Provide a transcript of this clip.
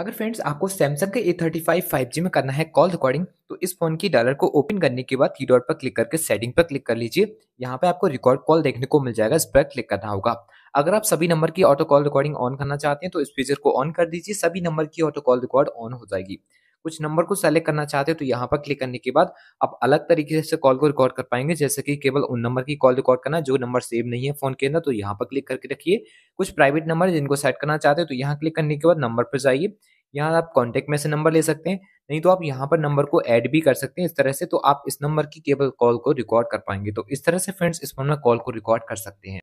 अगर फ्रेंड्स आपको सैमसंग के A thirty five five G में करना है कॉल रिकॉर्डिंग तो इस फोन की डायलर को ओपन करने के बाद थ्री डॉट पर क्लिक करके सेटिंग पर क्लिक कर लीजिए यहाँ पे आपको रिकॉर्ड कॉल देखने को मिल जाएगा इस पर क्लिक करना होगा अगर आप सभी नंबर की ऑटो कॉल रिकॉर्डिंग ऑन करना चाहते हैं तो इस फीचर को ऑन कर दीजिए सभी नंबर की ऑटो कॉल रिकॉर्ड ऑन हो जाएगी कुछ नंबर को सेलेक्ट करना चाहते हो तो यहाँ पर क्लिक करने के बाद आप अलग तरीके से कॉल को रिकॉर्ड कर पाएंगे जैसे कि केवल उन नंबर की कॉल रिकॉर्ड करना जो नंबर सेव नहीं है फोन के अंदर तो यहाँ पर क्लिक करके रखिए कुछ प्राइवेट नंबर जिनको सेट करना चाहते हो तो यहाँ क्लिक करने के बाद नंबर पर जाइए यहाँ आप कॉन्टेक्ट में से नंबर ले सकते हैं नहीं तो आप यहाँ पर नंबर को ऐड भी कर सकते हैं इस तरह से तो आप इस नंबर की केवल कॉल को रिकॉर्ड कर पाएंगे तो इस तरह से फ्रेंड्स इस फोन में कॉल को रिकॉर्ड कर सकते हैं